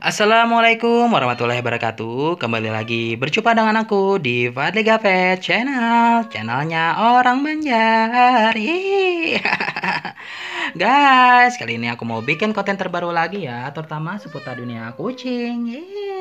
Assalamualaikum warahmatullahi wabarakatuh Kembali lagi berjumpa dengan aku di Fadli Gafet Channel Channelnya orang Banjar Guys, kali ini aku mau bikin konten terbaru lagi ya Terutama seputar dunia kucing Hii.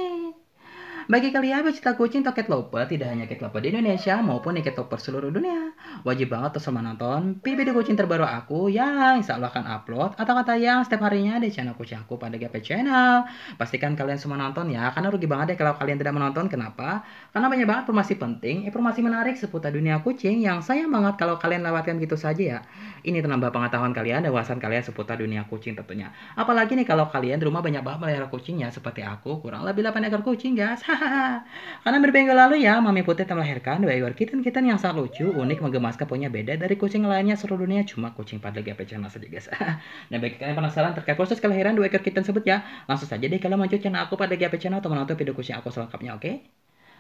Bagi kalian pecinta kucing atau cat lover, tidak hanya cat lover di Indonesia maupun cat lover seluruh dunia, wajib banget terus menonton video kucing terbaru aku yang insya Allah akan upload atau kata yang setiap harinya di channel kucing aku pada GP Channel. Pastikan kalian semua nonton ya, karena rugi banget deh ya kalau kalian tidak menonton. Kenapa? Karena banyak banget informasi penting, informasi menarik seputar dunia kucing yang saya banget kalau kalian lewatkan gitu saja ya. Ini menambah pengetahuan kalian dewasan kalian seputar dunia kucing tentunya. Apalagi nih kalau kalian di rumah banyak banget melihara kucingnya seperti aku, kurang lebih 8 ekor kucing guys. Karena berminggu lalu ya, Mami Putih telah melahirkan dua ekor kitten-kitten yang sangat lucu, unik, menggemaskan, punya beda dari kucing lainnya seluruh dunia. Cuma kucing pada GP channel saja guys. Nah, bagi kalian penasaran terkait proses kelahiran dua ekor kitten tersebut ya, langsung saja deh kalau mau channel aku pada GP channel atau menonton video kucing aku selengkapnya, oke? Okay?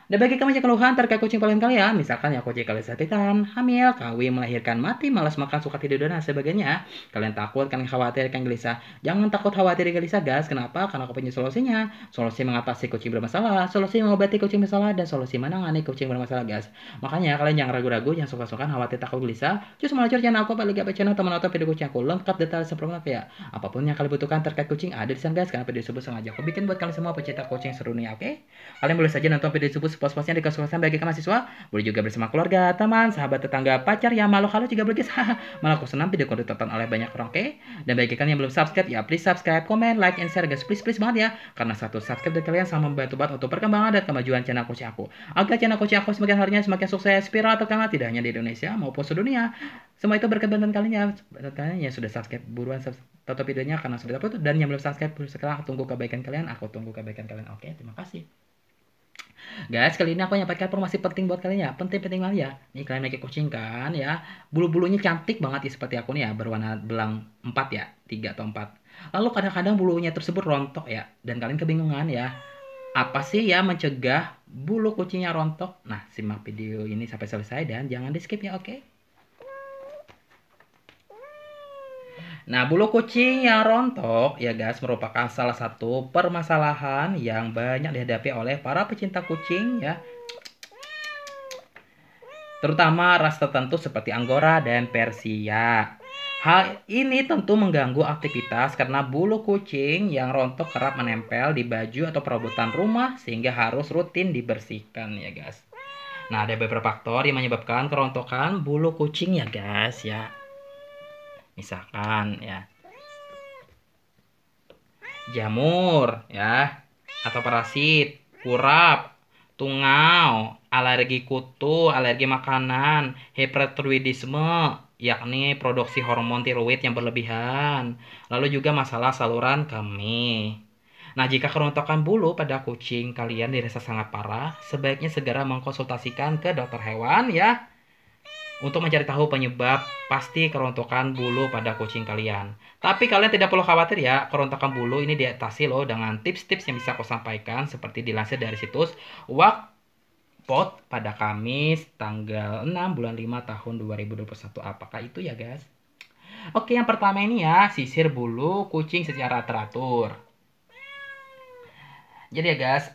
Dan bagi kamu yang keluhan terkait kucing paling kalian, misalkan ya kucing kalian sakitan, hamil, kawin, melahirkan, mati, malas makan, suka tidur, dan sebagainya, kalian takut, kalian khawatir, kalian gelisah. Jangan takut khawatir gelisah, guys. Kenapa? Karena aku punya solusinya. Solusi mengatasi kucing bermasalah, solusi mengobati kucing bermasalah, dan solusi menangani kucing bermasalah, guys. Makanya kalian jangan ragu-ragu, jangan suka-suka, khawatir, takut, gelisah. Cus malah channel aku, balik apa channel teman atau video kucing aku lengkap detail sebelum ya. Apapun yang kalian butuhkan terkait kucing ada di sana, guys. Karena video tersebut sengaja aku bikin buat kalian semua pecinta kucing serunya, oke? Okay? Kalian boleh saja nonton video tersebut Pos-posnya di kos-kosan bagi mahasiswa. Boleh juga bersama keluarga, teman, sahabat, tetangga, pacar ya malu halu juga boleh. malah senang video dikon ditonton oleh banyak orang, oke? Dan bagi kalian yang belum subscribe, ya please subscribe, comment, like, and share guys. Please, please banget ya. Karena satu subscribe dari kalian sama membantu banget untuk perkembangan dan kemajuan channel Coach Aku. Agar channel Coach Aku semakin harinya semakin sukses, viral, atau tidak hanya di Indonesia maupun dunia, Semua itu berkat bantuan kalian ya. Kalian yang sudah subscribe, buruan subscribe tutup videonya karena sudah dapat dan yang belum subscribe sekarang tunggu kebaikan kalian aku tunggu kebaikan kalian oke terima kasih Guys, kali ini aku nyampaikan informasi penting buat kalian ya. Penting-penting banget ya. Nih kalian lagi kucing kan ya. Bulu-bulunya cantik banget ya seperti aku nih ya. Berwarna belang 4 ya. 3 atau 4. Lalu kadang-kadang bulunya tersebut rontok ya. Dan kalian kebingungan ya. Apa sih ya mencegah bulu kucingnya rontok? Nah, simak video ini sampai selesai dan jangan di skip ya, oke? Okay? Nah, bulu kucing yang rontok ya guys merupakan salah satu permasalahan yang banyak dihadapi oleh para pecinta kucing ya. Terutama ras tertentu seperti Anggora dan Persia. Hal ini tentu mengganggu aktivitas karena bulu kucing yang rontok kerap menempel di baju atau perabotan rumah sehingga harus rutin dibersihkan ya guys. Nah, ada beberapa faktor yang menyebabkan kerontokan bulu kucing ya guys ya misalkan ya jamur ya atau parasit kurap tungau alergi kutu alergi makanan hipertiroidisme yakni produksi hormon tiroid yang berlebihan lalu juga masalah saluran kemih Nah, jika kerontokan bulu pada kucing kalian dirasa sangat parah, sebaiknya segera mengkonsultasikan ke dokter hewan ya untuk mencari tahu penyebab pasti kerontokan bulu pada kucing kalian. Tapi kalian tidak perlu khawatir ya, kerontokan bulu ini diatasi loh dengan tips-tips yang bisa aku sampaikan seperti dilansir dari situs Wakpot pada Kamis tanggal 6 bulan 5 tahun 2021. Apakah itu ya guys? Oke, yang pertama ini ya, sisir bulu kucing secara teratur. Jadi ya guys,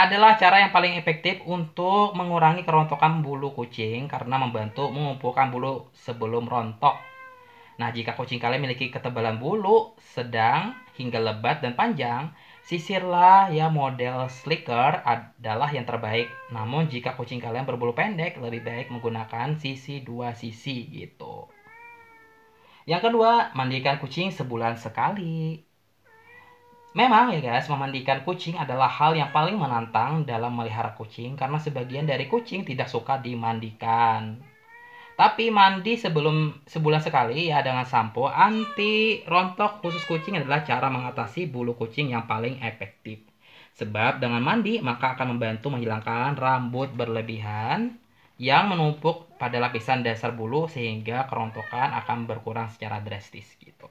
adalah cara yang paling efektif untuk mengurangi kerontokan bulu kucing karena membantu mengumpulkan bulu sebelum rontok. Nah, jika kucing kalian memiliki ketebalan bulu sedang hingga lebat dan panjang, sisirlah ya model slicker adalah yang terbaik. Namun jika kucing kalian berbulu pendek, lebih baik menggunakan sisi dua sisi gitu. Yang kedua, mandikan kucing sebulan sekali. Memang ya guys, memandikan kucing adalah hal yang paling menantang dalam melihara kucing karena sebagian dari kucing tidak suka dimandikan. Tapi mandi sebelum sebulan sekali ya dengan sampo anti rontok khusus kucing adalah cara mengatasi bulu kucing yang paling efektif. Sebab dengan mandi maka akan membantu menghilangkan rambut berlebihan yang menumpuk pada lapisan dasar bulu sehingga kerontokan akan berkurang secara drastis gitu.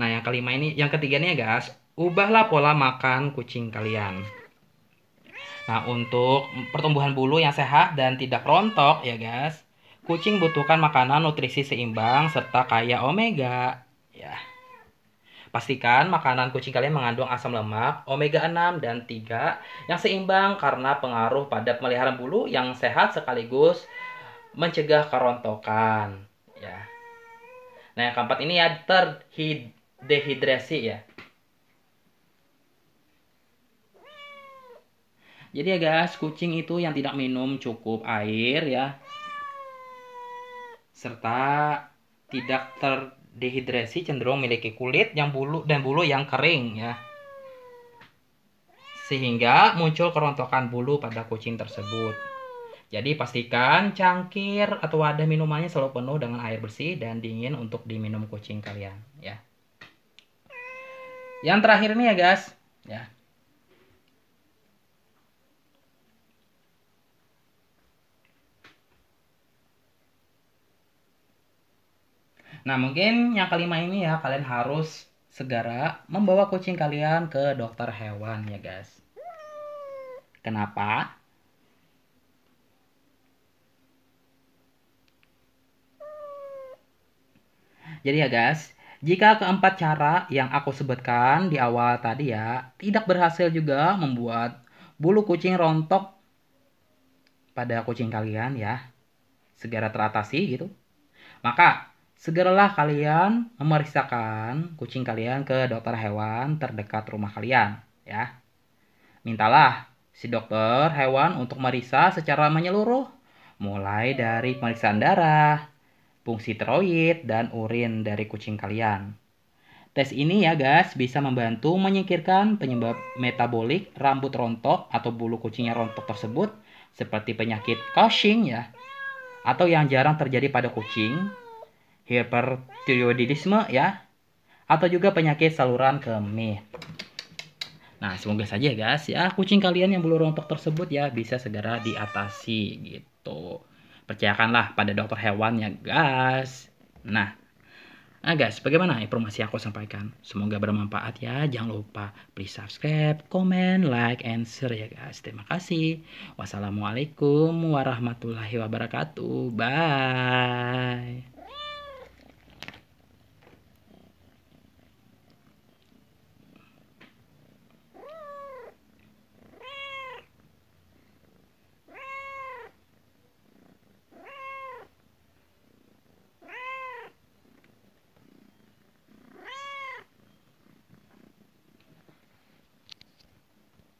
Nah, yang kelima ini, yang ketiga ini ya guys, ubahlah pola makan kucing kalian. Nah, untuk pertumbuhan bulu yang sehat dan tidak rontok ya guys, kucing butuhkan makanan nutrisi seimbang serta kaya omega. Ya. Pastikan makanan kucing kalian mengandung asam lemak, omega 6 dan 3 yang seimbang karena pengaruh pada pemeliharaan bulu yang sehat sekaligus mencegah kerontokan. Ya. Nah, yang keempat ini ya terhid dehidrasi ya. Jadi ya guys, kucing itu yang tidak minum cukup air ya. Serta tidak terdehidrasi cenderung memiliki kulit yang bulu dan bulu yang kering ya. Sehingga muncul kerontokan bulu pada kucing tersebut. Jadi pastikan cangkir atau wadah minumannya selalu penuh dengan air bersih dan dingin untuk diminum kucing kalian ya. Yang terakhir nih ya guys, ya. Nah, mungkin yang kelima ini ya kalian harus segera membawa kucing kalian ke dokter hewan ya guys. Kenapa? Jadi ya guys, jika keempat cara yang aku sebutkan di awal tadi ya, tidak berhasil juga membuat bulu kucing rontok pada kucing kalian ya, segera teratasi gitu. Maka, segeralah kalian memeriksakan kucing kalian ke dokter hewan terdekat rumah kalian ya. Mintalah si dokter hewan untuk meriksa secara menyeluruh, mulai dari pemeriksaan darah, fungsi tiroid, dan urin dari kucing kalian. Tes ini ya guys bisa membantu menyingkirkan penyebab metabolik rambut rontok atau bulu kucingnya rontok tersebut seperti penyakit Cushing ya atau yang jarang terjadi pada kucing, hipertiroidisme ya atau juga penyakit saluran kemih. Nah, semoga saja ya, guys ya kucing kalian yang bulu rontok tersebut ya bisa segera diatasi gitu. Percayakanlah pada dokter hewan ya guys. Nah, Nah guys, bagaimana informasi aku sampaikan? Semoga bermanfaat ya. Jangan lupa please subscribe, comment, like, and share ya guys. Terima kasih. Wassalamualaikum warahmatullahi wabarakatuh. Bye.